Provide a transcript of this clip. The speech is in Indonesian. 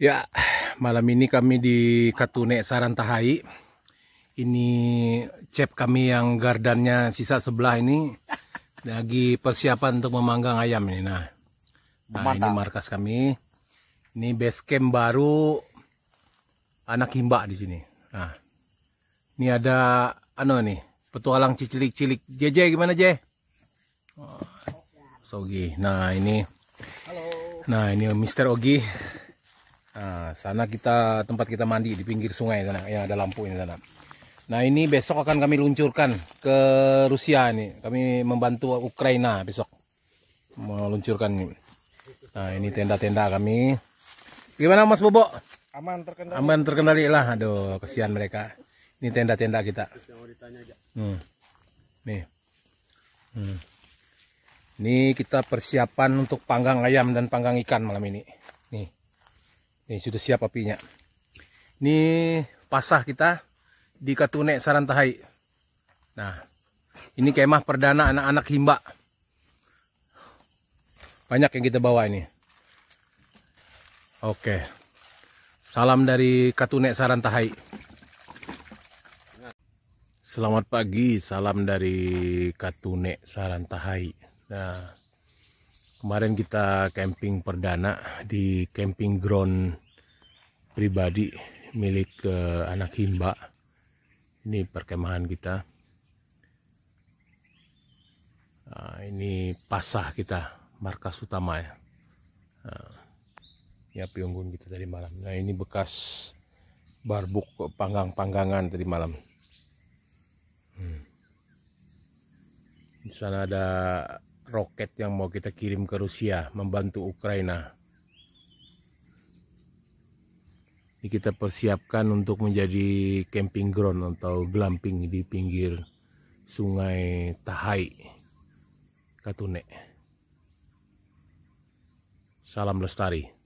Ya, malam ini kami di Katune Sarantahai. Ini cep kami yang gardannya sisa sebelah ini lagi persiapan untuk memanggang ayam ini. Nah, nah ini markas kami. Ini base camp baru anak himba di sini. Nah, ini ada ano nih, petualang cicilik-cilik. JJ gimana, Jeh? Oh, Sogi. Nah, ini Halo. Nah, ini Mister Ogi. Nah, sana kita tempat kita mandi di pinggir sungai sana yang ada lampu ini sana. Nah ini besok akan kami luncurkan ke Rusia ini. Kami membantu Ukraina besok meluncurkan ini. Nah ini tenda-tenda kami. Gimana Mas Bobo? Aman terkendali. Aman terkendali lah. Aduh kesian mereka. Ini tenda-tenda kita. Hmm. Nih. Hmm. Ini kita persiapan untuk panggang ayam dan panggang ikan malam ini. Nih. Ini sudah siap apinya. Ini pasah kita di Katunek Sarantahai. Nah, ini kemah perdana anak-anak himba. Banyak yang kita bawa ini. Oke. Salam dari Katunek Sarantahai. Selamat pagi, salam dari Katunek Sarantahai. Nah, Kemarin kita camping perdana di camping ground pribadi milik ke eh, anak himba. Ini perkemahan kita. Nah, ini pasah kita, markas utama ya. Nah, ya piunggun kita tadi malam. Nah ini bekas barbuk panggang-panggangan tadi malam. Hmm. Di sana ada roket yang mau kita kirim ke Rusia membantu Ukraina. Ini kita persiapkan untuk menjadi camping ground atau glamping di pinggir sungai Tahai, Katune. Salam lestari.